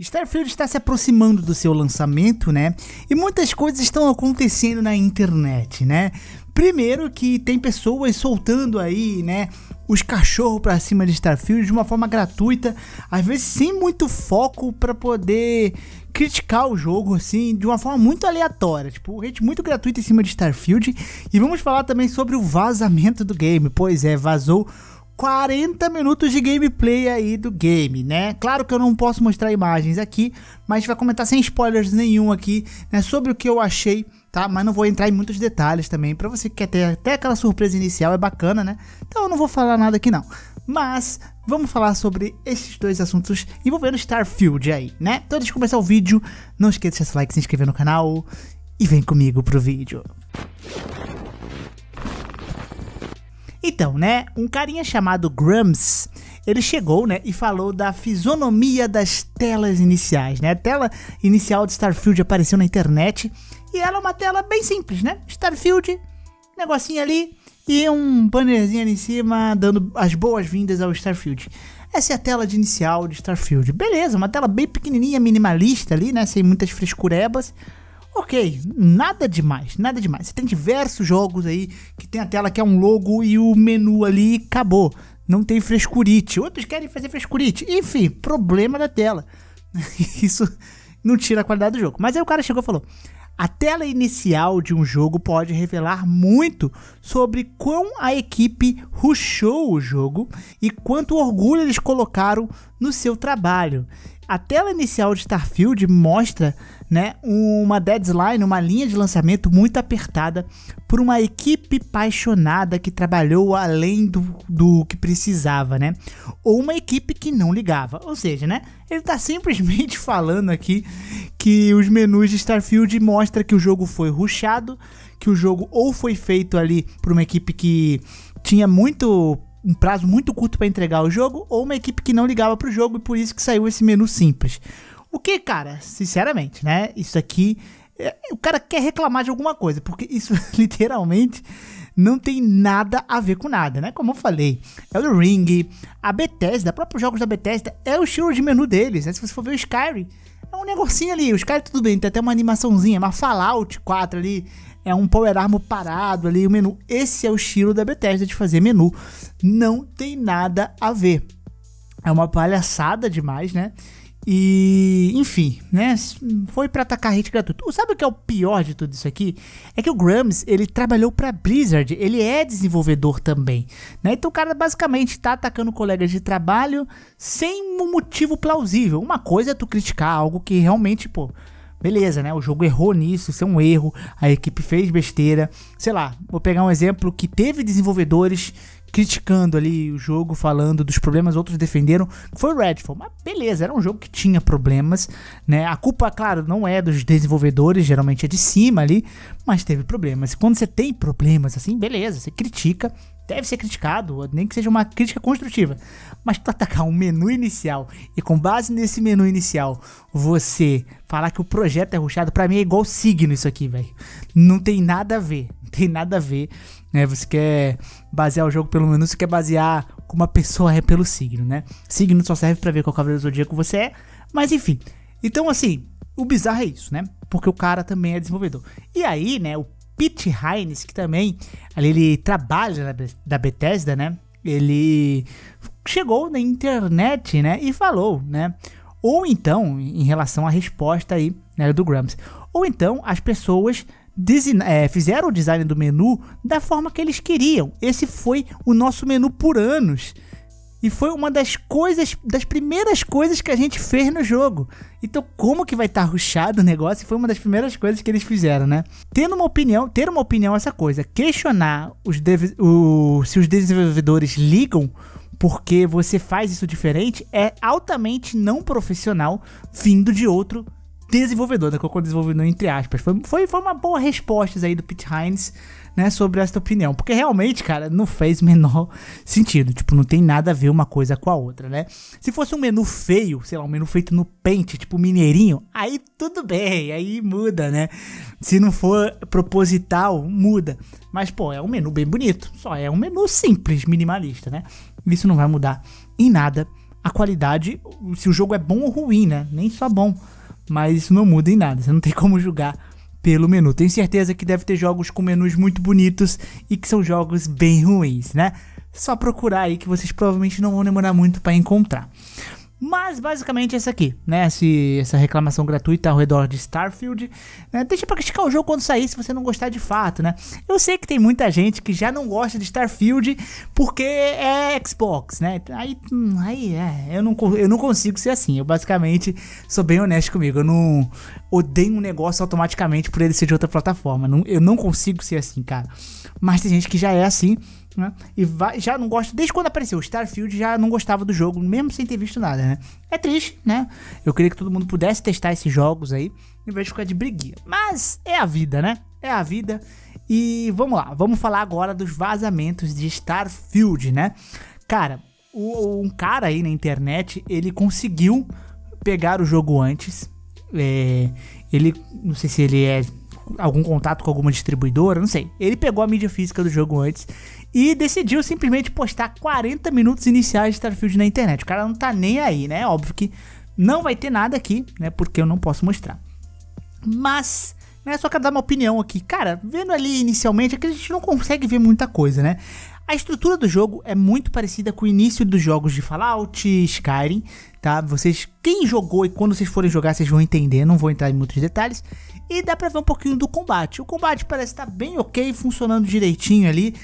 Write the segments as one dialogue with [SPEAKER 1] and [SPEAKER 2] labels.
[SPEAKER 1] Starfield está se aproximando do seu lançamento, né? E muitas coisas estão acontecendo na internet, né? Primeiro que tem pessoas soltando aí, né? Os cachorros para cima de Starfield de uma forma gratuita, às vezes sem muito foco para poder criticar o jogo assim de uma forma muito aleatória, tipo, gente muito gratuita em cima de Starfield. E vamos falar também sobre o vazamento do game. Pois é, vazou 40 minutos de gameplay aí do game, né? Claro que eu não posso mostrar imagens aqui, mas a gente vai comentar sem spoilers nenhum aqui, né, sobre o que eu achei, tá? Mas não vou entrar em muitos detalhes também, para você que quer ter até aquela surpresa inicial, é bacana, né? Então eu não vou falar nada aqui não. Mas vamos falar sobre esses dois assuntos envolvendo Starfield aí, né? Então antes de começar o vídeo, não esqueça de deixar seu like, se inscrever no canal e vem comigo pro vídeo. Então, né, um carinha chamado Grams, ele chegou, né, e falou da fisionomia das telas iniciais, né? A tela inicial de Starfield apareceu na internet e ela é uma tela bem simples, né? Starfield, negocinho ali e um bannerzinho ali em cima dando as boas-vindas ao Starfield. Essa é a tela de inicial de Starfield. Beleza, uma tela bem pequenininha, minimalista ali, né, sem muitas frescurebas ok, nada demais, nada demais. Você tem diversos jogos aí que tem a tela que é um logo e o menu ali acabou. Não tem frescurite. Outros querem fazer frescurite. Enfim, problema da tela. Isso não tira a qualidade do jogo. Mas aí o cara chegou e falou: a tela inicial de um jogo pode revelar muito sobre quão a equipe ruxou o jogo e quanto orgulho eles colocaram no seu trabalho. A tela inicial de Starfield mostra né, uma deadline, uma linha de lançamento muito apertada por uma equipe apaixonada que trabalhou além do, do que precisava, né? Ou uma equipe que não ligava. Ou seja, né? Ele está simplesmente falando aqui que os menus de Starfield mostra que o jogo foi ruxado, que o jogo ou foi feito ali por uma equipe que tinha muito um prazo muito curto para entregar o jogo ou uma equipe que não ligava para o jogo e por isso que saiu esse menu simples. O que, cara, sinceramente, né? Isso aqui, é, o cara quer reclamar de alguma coisa, porque isso literalmente não tem nada a ver com nada, né? Como eu falei, é o Ring, a Bethesda, próprios jogos da Bethesda, é o estilo de menu deles, né? Se você for ver o Skyrim, é um negocinho ali, o Skyrim tudo bem, tem até uma animaçãozinha, mas Fallout 4 ali, é um power armor parado ali, o menu. Esse é o estilo da Bethesda de fazer menu. Não tem nada a ver. É uma palhaçada demais, né? E, enfim, né? Foi para atacar hit gratuito. Sabe o que é o pior de tudo isso aqui? É que o Grams, ele trabalhou para Blizzard, ele é desenvolvedor também, né? Então o cara basicamente tá atacando colegas de trabalho sem um motivo plausível. Uma coisa é tu criticar algo que realmente, pô, Beleza, né? O jogo errou nisso, isso é um erro. A equipe fez besteira. Sei lá, vou pegar um exemplo que teve desenvolvedores criticando ali o jogo, falando dos problemas, outros defenderam. Foi o Redfall, mas beleza, era um jogo que tinha problemas, né? A culpa, claro, não é dos desenvolvedores, geralmente é de cima ali, mas teve problemas. quando você tem problemas assim, beleza, você critica, deve ser criticado, nem que seja uma crítica construtiva. Mas tu atacar um menu inicial e com base nesse menu inicial, você falar que o projeto é ruxado, para mim é igual signo isso aqui, velho. Não tem nada a ver, não tem nada a ver né? Você quer basear o jogo pelo menu, você quer basear como uma pessoa é pelo signo, né? Signo só serve para ver qual cavaleiro zodíaco você é, mas enfim. Então, assim, o bizarro é isso, né? Porque o cara também é desenvolvedor. E aí, né, o Pete Hines, que também ali ele trabalha na, da Bethesda, né? Ele chegou na internet, né, e falou, né? Ou então, em relação à resposta aí, né, do Grams. Ou então, as pessoas é, fizeram o design do menu da forma que eles queriam. Esse foi o nosso menu por anos. E foi uma das coisas, das primeiras coisas que a gente fez no jogo. Então, como que vai estar tá ruchado o negócio? Foi uma das primeiras coisas que eles fizeram, né? Tendo uma opinião, ter uma opinião é essa coisa, questionar os o, se os desenvolvedores ligam porque você faz isso diferente é altamente não profissional vindo de outro desenvolvedor, né? Colocou desenvolvedor entre aspas. Foi, foi, foi uma boa resposta aí do Pete Hines, né? Sobre essa opinião. Porque realmente, cara, não fez menor sentido. Tipo, não tem nada a ver uma coisa com a outra, né? Se fosse um menu feio, sei lá, um menu feito no pente, tipo mineirinho, aí tudo bem, aí muda, né? Se não for proposital, muda. Mas, pô, é um menu bem bonito. Só é um menu simples, minimalista, né? Isso não vai mudar em nada a qualidade, se o jogo é bom ou ruim, né? Nem só bom mas isso não muda em nada, você não tem como julgar pelo menu. Tenho certeza que deve ter jogos com menus muito bonitos e que são jogos bem ruins, né? Só procurar aí que vocês provavelmente não vão demorar muito para encontrar. Mas basicamente é isso aqui, né? Esse, essa reclamação gratuita ao redor de Starfield. Né? Deixa pra criticar o jogo quando sair, se você não gostar de fato, né? Eu sei que tem muita gente que já não gosta de Starfield porque é Xbox, né? Aí, hum, aí é, eu não, eu não consigo ser assim. Eu basicamente sou bem honesto comigo. Eu não odeio um negócio automaticamente por ele ser de outra plataforma. Não, eu não consigo ser assim, cara. Mas tem gente que já é assim né? E vai, já não gosto, desde quando apareceu o Starfield, já não gostava do jogo, mesmo sem ter visto nada, né? É triste, né? Eu queria que todo mundo pudesse testar esses jogos aí, em vez de ficar de briguinha. Mas é a vida, né? É a vida. E vamos lá, vamos falar agora dos vazamentos de Starfield, né? Cara, o, um cara aí na internet, ele conseguiu pegar o jogo antes. É, ele, não sei se ele é algum contato com alguma distribuidora, não sei. Ele pegou a mídia física do jogo antes e decidiu simplesmente postar 40 minutos iniciais de Starfield na internet. O cara não tá nem aí, né? Óbvio que não vai ter nada aqui, né? Porque eu não posso mostrar. Mas é Só quero dar uma opinião aqui. Cara, vendo ali inicialmente, é que a gente não consegue ver muita coisa, né? A estrutura do jogo é muito parecida com o início dos jogos de Fallout, Skyrim, tá? Vocês, quem jogou e quando vocês forem jogar, vocês vão entender, não vou entrar em muitos detalhes. E dá pra ver um pouquinho do combate. O combate parece estar tá bem ok, funcionando direitinho ali.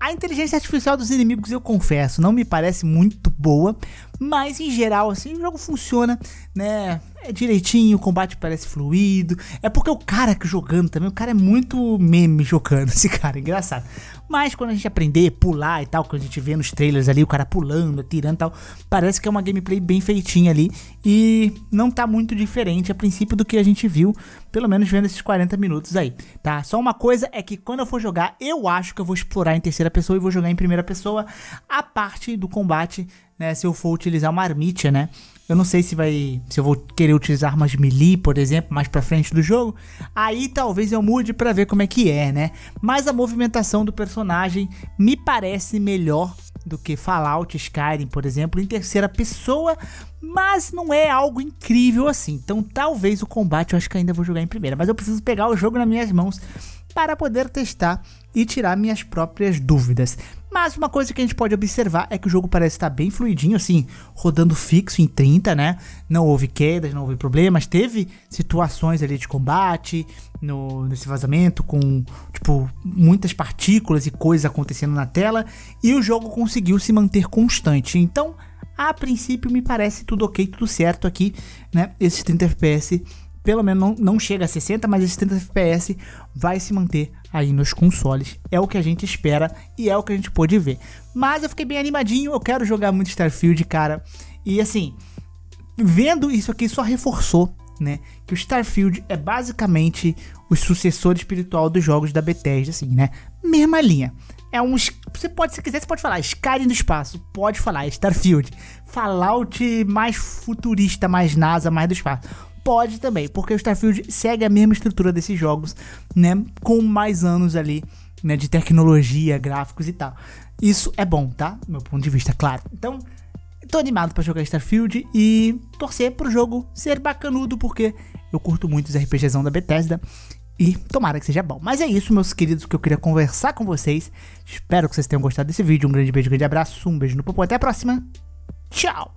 [SPEAKER 1] A inteligência artificial dos inimigos, eu confesso, não me parece muito boa, mas em geral, assim, o jogo funciona, né? é direitinho, o combate parece fluido. É porque o cara que jogando também, o cara é muito meme jogando, esse cara, engraçado. Mas quando a gente aprender, pular e tal, que a gente vê nos trailers ali, o cara pulando, atirando e tal, parece que é uma gameplay bem feitinha ali. E não tá muito diferente a princípio do que a gente viu, pelo menos vendo esses 40 minutos aí, tá? Só uma coisa é que quando eu for jogar, eu acho que eu vou explorar em terceira pessoa e vou jogar em primeira pessoa a parte do combate, né? Se eu for utilizar uma armitia, né? Eu não sei se vai. Se eu vou querer utilizar armas melee, por exemplo, mais pra frente do jogo. Aí talvez eu mude pra ver como é que é, né? Mas a movimentação do personagem me parece melhor do que Fallout, Skyrim, por exemplo, em terceira pessoa, mas não é algo incrível assim. Então, talvez o combate eu acho que ainda vou jogar em primeira, mas eu preciso pegar o jogo nas minhas mãos para poder testar e tirar minhas próprias dúvidas. Mas uma coisa que a gente pode observar é que o jogo parece estar bem fluidinho, assim, rodando fixo em 30, né? Não houve quedas, não houve problemas. Teve situações ali de combate no, nesse vazamento, com, tipo, muitas partículas e coisas acontecendo na tela. E o jogo conseguiu se manter constante. Então, a princípio, me parece tudo ok, tudo certo aqui, né? Esses 30 FPS pelo menos não, não chega a 60, mas esse 30 FPS vai se manter aí nos consoles. É o que a gente espera e é o que a gente pôde ver. Mas eu fiquei bem animadinho, eu quero jogar muito Starfield, cara. E assim, vendo isso aqui só reforçou, né, que o Starfield é basicamente o sucessor espiritual dos jogos da Bethesda, assim, né? Mesma linha. É um. Você pode, se quiser, você pode falar Skyrim do espaço, pode falar Starfield, Fallout mais futurista, mais NASA, mais do espaço pode também, porque o Starfield segue a mesma estrutura desses jogos, né? Com mais anos ali, né? De tecnologia, gráficos e tal. Isso é bom, tá? do Meu ponto de vista, claro. Então, tô animado para jogar Starfield e torcer pro jogo ser bacanudo, porque eu curto muito os RPGs da Bethesda. E tomara que seja bom. Mas é isso, meus queridos, que eu queria conversar com vocês. Espero que vocês tenham gostado desse vídeo. Um grande beijo, um grande abraço, um beijo no popô. Até a próxima. Tchau!